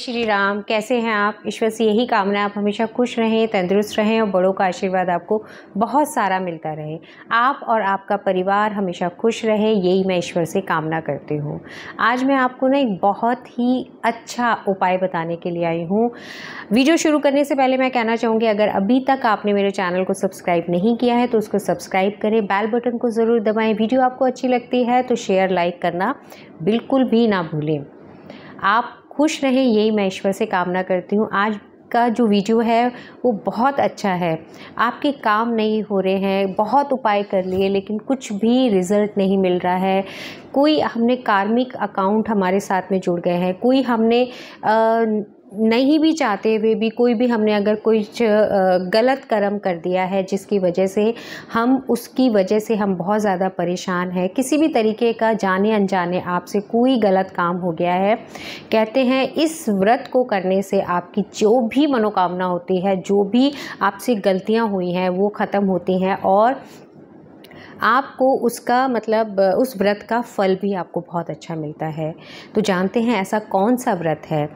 श्री राम कैसे हैं आप ईश्वर से यही कामना आप हमेशा खुश रहें तंदुरुस्त रहें और बड़ों का आशीर्वाद आपको बहुत सारा मिलता रहे आप और आपका परिवार हमेशा खुश रहे यही मैं ईश्वर से कामना करती हूँ आज मैं आपको ना एक बहुत ही अच्छा उपाय बताने के लिए आई हूँ वीडियो शुरू करने से पहले मैं कहना चाहूँगी अगर अभी तक आपने मेरे चैनल को सब्सक्राइब नहीं किया है तो उसको सब्सक्राइब करें बैल बटन को ज़रूर दबाएँ वीडियो आपको अच्छी लगती है तो शेयर लाइक करना बिल्कुल भी ना भूलें आप खुश रहे यही मैं ईश्वर से कामना करती हूँ आज का जो वीडियो है वो बहुत अच्छा है आपके काम नहीं हो रहे हैं बहुत उपाय कर लिए लेकिन कुछ भी रिज़ल्ट नहीं मिल रहा है कोई हमने कार्मिक अकाउंट हमारे साथ में जुड़ गए हैं कोई हमने आ, नहीं भी चाहते हुए भी कोई भी हमने अगर कोई गलत कर्म कर दिया है जिसकी वजह से हम उसकी वजह से हम बहुत ज़्यादा परेशान हैं किसी भी तरीके का जाने अनजाने आपसे कोई गलत काम हो गया है कहते हैं इस व्रत को करने से आपकी जो भी मनोकामना होती है जो भी आपसे गलतियाँ हुई हैं वो ख़त्म होती हैं और आपको उसका मतलब उस व्रत का फल भी आपको बहुत अच्छा मिलता है तो जानते हैं ऐसा कौन सा व्रत है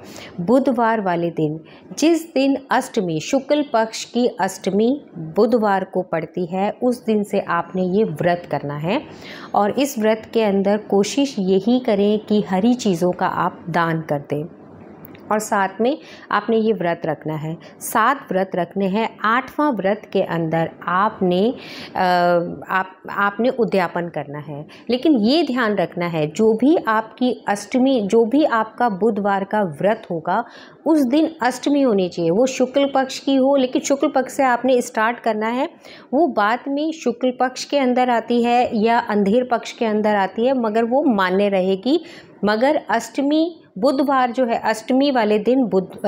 बुधवार वाले दिन जिस दिन अष्टमी शुक्ल पक्ष की अष्टमी बुधवार को पड़ती है उस दिन से आपने ये व्रत करना है और इस व्रत के अंदर कोशिश यही करें कि हरी चीज़ों का आप दान कर दें और साथ में आपने ये व्रत रखना है सात व्रत रखने हैं आठवां व्रत के अंदर आपने आप आपने उद्यापन करना है लेकिन ये ध्यान रखना है जो भी आपकी अष्टमी जो भी आपका बुधवार का व्रत होगा उस दिन अष्टमी होनी चाहिए वो शुक्ल पक्ष की हो लेकिन शुक्ल पक्ष से आपने स्टार्ट करना है वो बाद में शुक्ल पक्ष के अंदर आती है या अंधेर पक्ष के अंदर आती है मगर वो मान्य रहेगी मगर अष्टमी बुधवार जो है अष्टमी वाले दिन बुध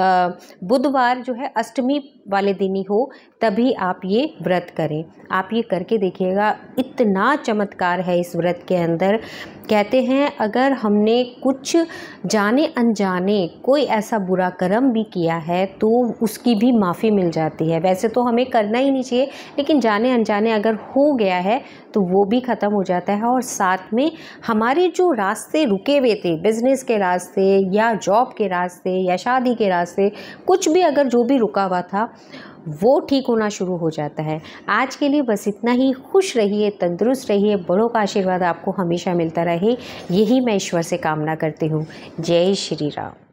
बुधवार जो है अष्टमी वाले दिन ही हो तभी आप ये व्रत करें आप ये करके देखिएगा इतना चमत्कार है इस व्रत के अंदर कहते हैं अगर हमने कुछ जाने अनजाने कोई ऐसा बुरा कर्म भी किया है तो उसकी भी माफ़ी मिल जाती है वैसे तो हमें करना ही नहीं चाहिए लेकिन जाने अनजाने अगर हो गया है तो वो भी ख़त्म हो जाता है और साथ में हमारे जो रास्ते रुके हुए थे बिज़नेस के रास्ते या जॉब के रास्ते या शादी के रास्ते कुछ भी अगर जो भी रुका हुआ था वो ठीक होना शुरू हो जाता है आज के लिए बस इतना ही खुश रहिए तंदुरुस्त रहिए बड़ों का आशीर्वाद आपको हमेशा मिलता रहे यही मैं ईश्वर से कामना करती हूँ जय श्री राम